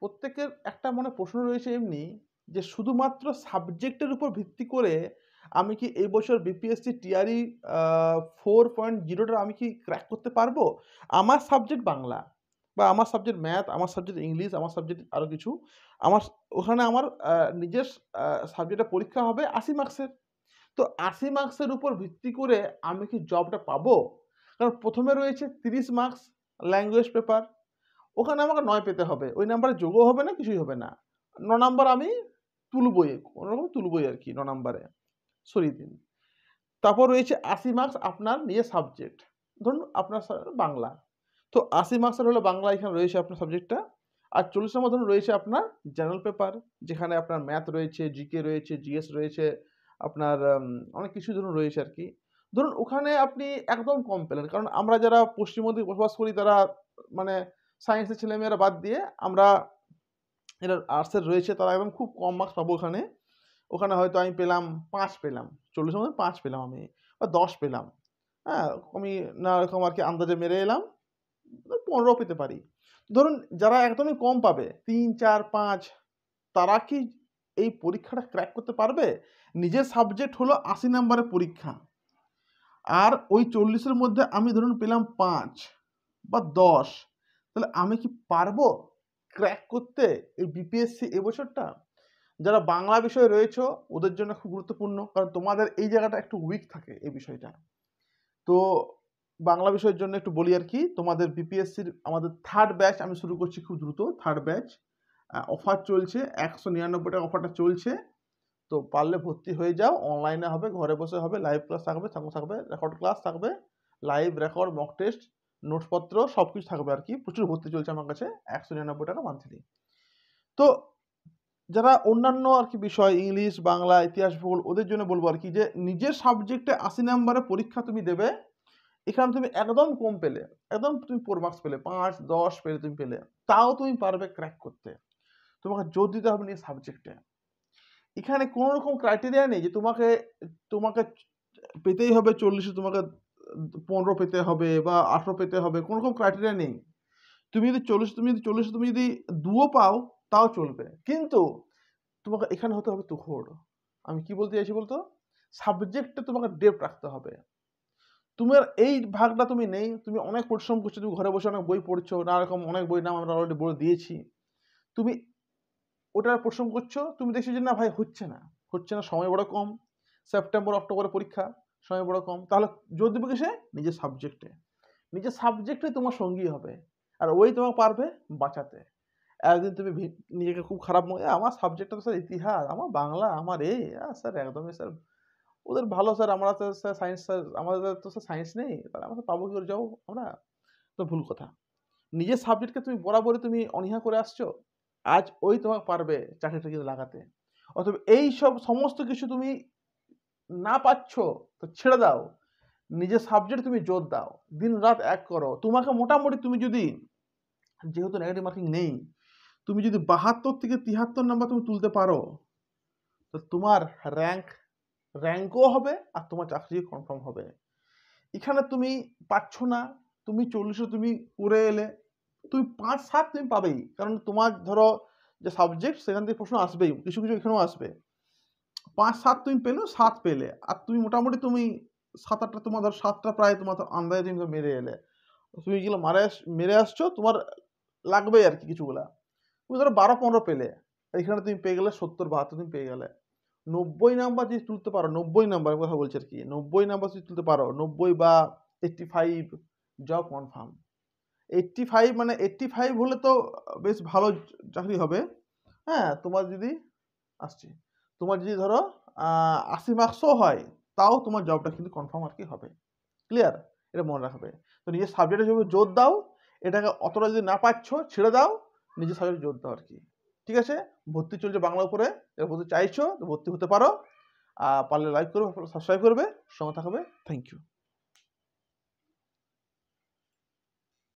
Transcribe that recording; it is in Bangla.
প্রত্যেকের একটা মনে প্রশ্ন রয়েছে এমনি যে শুধুমাত্র সাবজেক্টের উপর ভিত্তি করে আমি কি এই বছর বিপিএসসি টিআরই ফোর পয়েন্ট জিরোটা আমি কি ক্র্যাক করতে পারবো আমার সাবজেক্ট বাংলা বা আমার সাবজেক্ট ম্যাথ আমার সাবজেক্ট ইংলিশ আমার সাবজেক্ট আরও কিছু আমার ওখানে আমার নিজের সাবজেক্টের পরীক্ষা হবে আশি মার্কসের তো আশি মার্কসের উপর ভিত্তি করে আমি কি জবটা পাবো কারণ প্রথমে রয়েছে তিরিশ মার্কস ল্যাঙ্গুয়েজ পেপার ওখানে আমাকে নয় পেতে হবে ওই নাম্বারে যোগও হবে না কিছুই হবে না ন নাম্বার আমি তুলবই কোনোরকম তুলবই আর কি ন নাম্বারে সরিয়ে দিন তারপর রয়েছে আশি মার্কস আপনার নিজের সাবজেক্ট ধরুন আপনার বাংলা তো আশি মার্কসের হলো বাংলা এখানে রয়েছে আপনার সাবজেক্টটা আর চল্লিশ নম্বর ধরুন রয়েছে আপনার জেনারেল পেপার যেখানে আপনার ম্যাথ রয়েছে জিকে রয়েছে জিএস রয়েছে আপনার অনেক কিছু ধরুন রয়েছে আর কি ধরুন ওখানে আপনি একদম কম পেলেন কারণ আমরা যারা পশ্চিমবঙ্গে বসবাস করি তারা মানে সায়েন্সের ছেলেমেয়েরা বাদ দিয়ে আমরা এরা আর্টসের রয়েছে তারা একদম খুব কম মার্কস পাবো ওখানে ওখানে হয়তো আমি পেলাম পাঁচ পেলাম চল্লিশ মধ্যে পাঁচ পেলাম আমি বা দশ পেলাম হ্যাঁ আমি নানা রকম আর কি আন্দাজে মেরে এলাম পনেরো পেতে পারি ধরুন যারা একদমই কম পাবে তিন চার পাঁচ তারা কি এই পরীক্ষাটা ক্র্যাক করতে পারবে নিজের সাবজেক্ট হলো আশি নাম্বারের পরীক্ষা আর ওই চল্লিশের মধ্যে আমি ধরুন পেলাম পাঁচ বা দশ তাহলে আমি কি পারবো ক্র্যাক করতে এই বিপিএসসি এবছরটা যারা বাংলা বিষয়ে রয়েছে ওদের জন্য খুব গুরুত্বপূর্ণ কারণ তোমাদের এই জায়গাটা একটু উইক থাকে এই বিষয়টা তো বাংলা বিষয়ের জন্য একটু বলি আর কি তোমাদের বিপিএসসির আমাদের থার্ড ব্যাচ আমি শুরু করছি খুব দ্রুত থার্ড ব্যাচ অফার চলছে একশো নিরানব্বই টাকা অফারটা চলছে তো পারলে ভর্তি হয়ে যাও অনলাইনে হবে ঘরে বসে হবে লাইভ ক্লাস থাকবে সঙ্গে থাকবে রেকর্ড ক্লাস থাকবে লাইভ রেকর্ড মক টেস্ট নোটসপত্র সব কিছু থাকবে আর কি প্রচুর ভর্তি চলছে আমার কাছে একশো নিরানব্বই টাকা মান্থলি তো যারা অন্যান্য আর কি বিষয় ইংলিশ বাংলা ইতিহাস ভূগোল ওদের জন্য বলবো আর কি যে নিজের সাবজেক্টে আশি নাম্বারে পরীক্ষা তুমি দেবে এখানে তুমি একদম কম পেলে একদম তুমি ফোর মার্কস পেলে পাঁচ দশ পেলে তুমি পেলে তাও তুমি পারবে ক্র্যাক করতে তোমাকে জোর দিতে হবে নিয়ে সাবজেক্টে এখানে কোনো রকম ক্রাইটেরিয়া নেই যে তোমাকে তোমাকে পেতেই হবে চল্লিশে তোমাকে পনেরো পেতে হবে বা আঠেরো পেতে হবে কোনো রকম ক্রাইটেরিয়া নেই তুমি যদি চল্লিশ তুমি যদি চল্লিশ তুমি যদি দুও পাও তাও চলবে কিন্তু তোমাকে এখানে হতে হবে তুখোর আমি কি বলতে চাইছি বলতো সাবজেক্টে তোমাকে ডেপ রাখতে হবে তোমার এই ভাগটা তুমি নেই তুমি অনেক পরিশ্রম করছো তুমি ঘরে বসে অনেক বই পড়ছো নানা রকম অনেক বই নাম আমরা অলরেডি বলে দিয়েছি তুমি ওটার পরিশ্রম করছো তুমি দেখছো যে না ভাই হচ্ছে না হচ্ছে না সময় বড় কম সেপ্টেম্বর অক্টোবরে পরীক্ষা সময় বড় কম তাহলে জোর দেবে কিসে নিজের সাবজেক্টে নিজের সাবজেক্টে তোমার সঙ্গী হবে আর ওই তোমাকে পারবে বাঁচাতে একদিন তুমি নিজেকে খুব খারাপ মনে আমার সাবজেক্টটা তো স্যার ইতিহাস আমার বাংলা আমার এ স্যার একদমই স্যার ওদের ভালো স্যার আমরা তো স্যার সায়েন্স স্যার আমাদের তো স্যার সায়েন্স নেই তাহলে আমরা পাবো কি করে যাও আমরা তো ভুল কথা নিজের সাবজেক্টকে তুমি বরাবরই তুমি অনীহা করে আসছো আজ ওই তোমাকে পারবে চাকরিটা কিন্তু লাগাতে অথবা এই সব সমস্ত কিছু তুমি না পাচ্ছ তো ছেড়ে দাও নিজের সাবজেক্ট তুমি জোর দাও দিন রাত এক করো তোমাকে মোটামুটি তুমি যদি যেহেতু নেগেটিভ মার্কিং নেই তুমি যদি বাহাত্তর থেকে তিহাত্তর নাম্বার তুমি তুলতে পারো তো তোমার র্যাঙ্ক র্যাঙ্কও হবে আর তোমার চাকরি কনফার্ম হবে এখানে তুমি পাচ্ছ না তুমি চল্লিশে তুমি উড়ে এলে তুমি পাঁচ সাত তুমি পাবেই কারণ তোমার ধরো যে সাবজেক্ট সেখান থেকে প্রশ্ন আসবেই কিছু কিছু এখানেও আসবে পাঁচ সাত তুমি পেলেও সাত পেলে আর তুমি মোটামুটি তুমি সাত আটটা তোমার ধর সাতটা প্রায় তোমার ধর আন্দাজে তুমি মেরে এলে তুমি এগুলো মারে মেরে আসছো তোমার লাগবে আর কি কিছুগুলা তুমি ধরো বারো পনেরো পেলে এখানে তুমি পেয়ে গেলে সত্তর বাহাত্তর তুমি পেয়ে গেলে নব্বই নাম্বার যদি তুলতে পারো নব্বই নাম্বার কথা বলছি আর কি নব্বই নাম্বার যদি তুলতে পারো নব্বই বা eighty five job confirm eighty five মানে এইট্টি ফাইভ হলে তো বেশ ভালো চাকরি হবে হ্যাঁ তোমার যদি আসছি তোমার যদি ধরো আশি মার্কসও হয় তাও তোমার জবটা কিন্তু কনফার্ম আর কি হবে ক্লিয়ার এটা মনে রাখবে তো নিজের সাবজেক্টের জন্য জোর দাও এটাকে অতটা যদি না পাচ্ছ ছেড়ে দাও নিজের সাবজেক্টে জোর দাও আর কি ঠিক আছে ভর্তি চলছে বাংলা উপরে এর ভর্তি চাইছো তো ভর্তি হতে পারো পারলে লাইক করবে সাবস্ক্রাইব করবে সঙ্গে থাকবে থ্যাংক ইউ